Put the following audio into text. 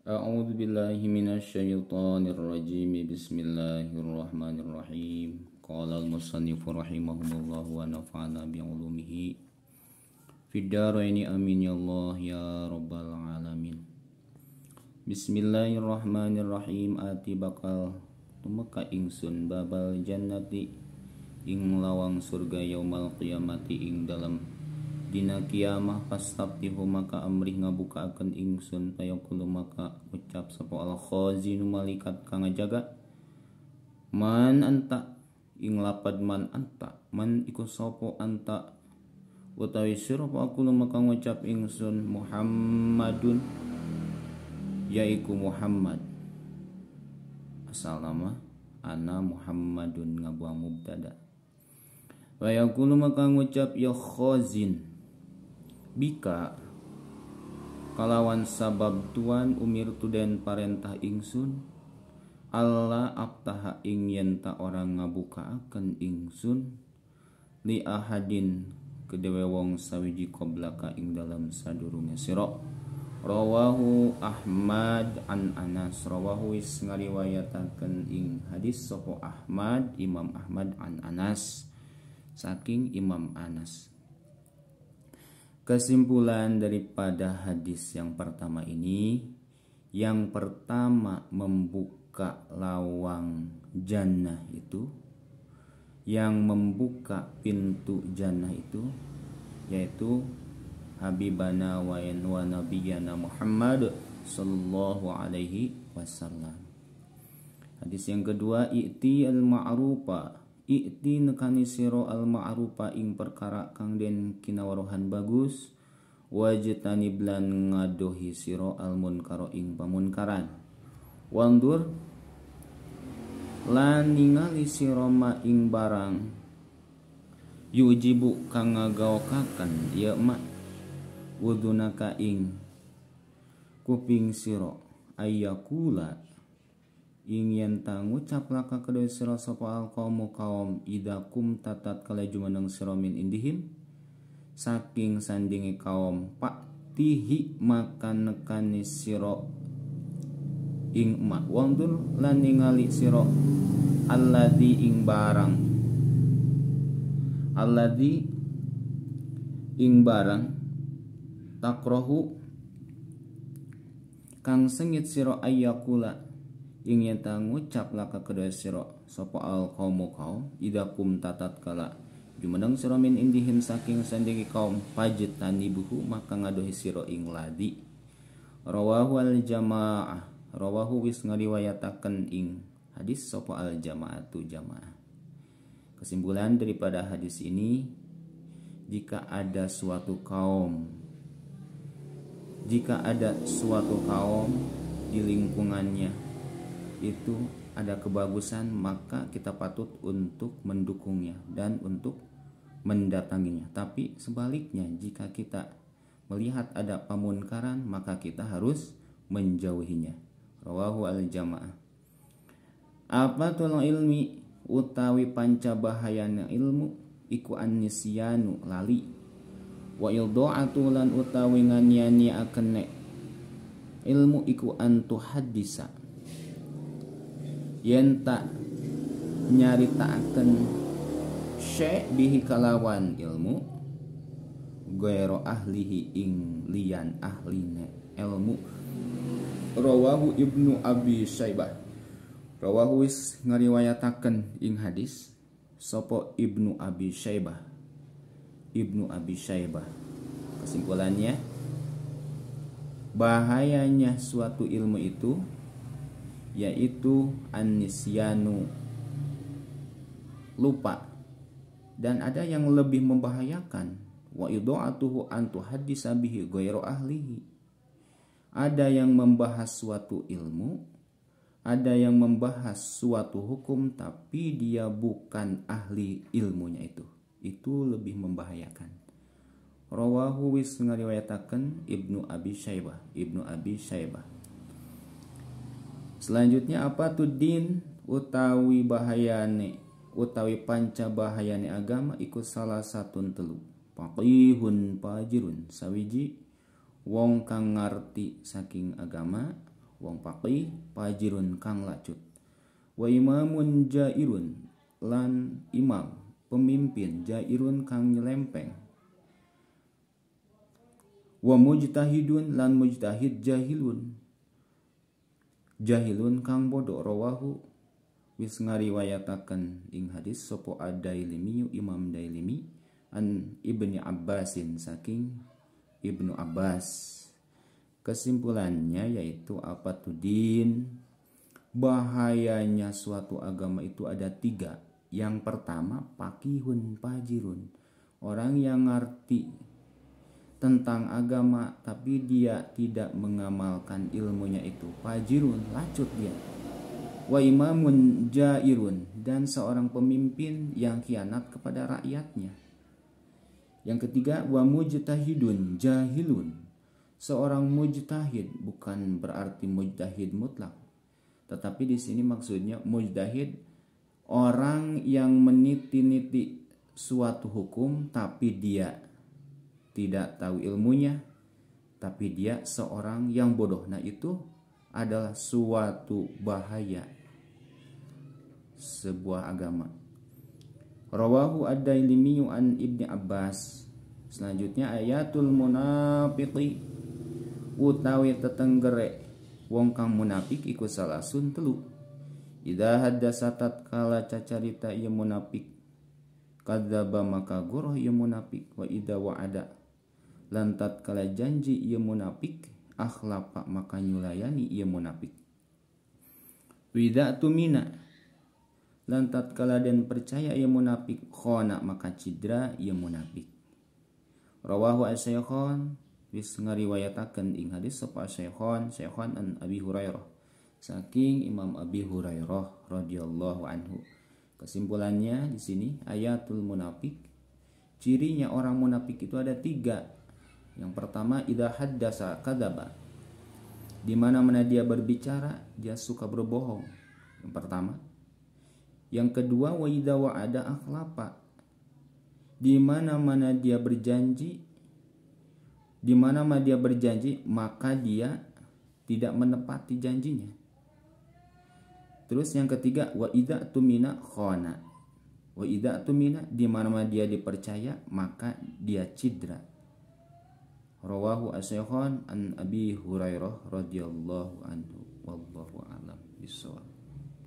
Aku berdoa dengan Allah dari syaitan yang berjim. Bismillahirrahmanirrahim. Kala manusia itu rahimahmu Allah, dan fana amin ya Allah, ya Rabbal alamin. Bismillahirrahmanirrahim. Ati bakal, tuh makai babal jannati ing lawang surga, yau mal kiamati ing dalam. Dina kiamah fastabtihu maka amrih ngabuka akan ingsun Fayaqulu maka ucap sapa al khazinu malikat kang jaga Man anta ing lapad man anta man iku sapa anta utawi sira aku maka ngucap ingsun Muhammadun yaiku Muhammad asal ana Muhammadun ngabuang mubtada Wa yaqulu maka ngucap ya khazin bika kalawan sabab tuan umir tuden parentah ingsun Allah aptaha ing yenta orang ngabuka akan ingsun li ahadin kedewe wong sawiji koblaka ing dalam sadurunge siro rawahu Ahmad an Anas rawahu is ngariwayataken ing hadis sapa Ahmad Imam Ahmad an Anas saking Imam Anas Kesimpulan daripada hadis yang pertama ini, yang pertama membuka lawang jannah itu, yang membuka pintu jannah itu yaitu habibana wa nabiyana Muhammad sallallahu alaihi wasallam. Hadis yang kedua Ikti al marufah Ikti nekani siro al ma'rufa ing perkara kang den kinawaruhan bagus wajitani blan ngadohi siro al munkaro ing pamunkaran wandur lan ningali siro ma ing barang yujibu kang ngagaokaken ya ma wudunaka ing kuping siro ayakula tang ucap laka kedua sira sapa alqaumu kaum idakum tatat kalaju maneng siro min indihim saking sandingi kaum pak tihi makan nekani siro ing ma wangdul lan ningali sira alladi ing barang alladi ing barang takrohu kang sengit siro ayakula ing yeta ngucaplah laka kedua sira sopo al qaumu kau idakum tatat kala jumeneng sira min indihim saking sandingi kaum tani buhu maka ngadohi sira ing ladi rawahu al jamaah rawahu wis ngaliwayataken ing hadis sopo al jamaatu jamaah kesimpulan daripada hadis ini jika ada suatu kaum jika ada suatu kaum di lingkungannya itu ada kebagusan maka kita patut untuk mendukungnya dan untuk mendatanginya tapi sebaliknya jika kita melihat ada pemunkaran maka kita harus menjauhinya rawahu al jamaah apa tulang ilmi utawi panca bahayana ilmu iku annisyanu lali wa ildo'atu utawi nganyani akan ilmu iku antuhadisa yen tak nyaritaaken syekh bihi kalawan ilmu goero ahlihi ing lian ahline ilmu rawahu ibnu abi syaibah rawahu wis ngariwayataken ing hadis sopo ibnu abi syaibah ibnu abi syaibah kesimpulannya bahayanya suatu ilmu itu yaitu anisyanu lupa dan ada yang lebih membahayakan wa idoatuhu antu hadisa bihi ghairu ahlihi ada yang membahas suatu ilmu ada yang membahas suatu hukum tapi dia bukan ahli ilmunya itu itu lebih membahayakan rawahu wis ngariwayataken Ibnu Abi Syaibah Ibnu Abi Syaibah Selanjutnya apa tu din utawi bahayane utawi panca bahayane agama ikut salah satu telu faqihun pajirun sawiji wong kang ngarti saking agama wong faqih pajirun kang lacut wa imamun jairun lan imam pemimpin jairun kang nyelempeng wa mujtahidun lan mujtahid jahilun jahilun kang bodoh rawahu wis ngariwayataken ing hadis sopo ad-dailimi imam dailimi an ibni abbasin saking ibnu abbas kesimpulannya yaitu apa tuh din bahayanya suatu agama itu ada tiga yang pertama pakihun pajirun orang yang ngerti tentang agama tapi dia tidak mengamalkan ilmunya itu fajirun lacut dia wa imamun jairun dan seorang pemimpin yang khianat kepada rakyatnya yang ketiga wa mujtahidun jahilun seorang mujtahid bukan berarti mujtahid mutlak tetapi di sini maksudnya mujtahid orang yang meniti-niti suatu hukum tapi dia tidak tahu ilmunya, tapi dia seorang yang bodoh. Nah, itu adalah suatu bahaya sebuah agama. Rawahu ad-Dailimi an Ibni Abbas. Selanjutnya ayatul munafiqi utawi tetenggere wong kang munafik iku sun telu. Ida haddasa tatkala cacarita ia munafik kadzaba maka goroh ia munafik wa ida wa'ada lantat kala janji ia munafik akhlapak maka nyulayani ia munafik Widak tumina lantat kala dan percaya ia munafik khona maka cidra ia munafik Rawahu as wis ngariwayataken ing hadis sapa Syekhon Syekhon an Abi Hurairah saking Imam Abi Hurairah radhiyallahu anhu Kesimpulannya di sini ayatul munafik. Cirinya orang munafik itu ada tiga. Yang pertama idza haddasa kadaba. Di mana-mana dia berbicara, dia suka berbohong. Yang pertama. Yang kedua wa idza wa'ada akhlapa. Di mana-mana dia berjanji, di mana-mana dia berjanji, maka dia tidak menepati janjinya. Terus yang ketiga wa idza tumina khona. Wa idza tumina di mana dia dipercaya maka dia cidra rawahu asyikhan an abi hurairah radhiyallahu anhu wallahu alam bisawab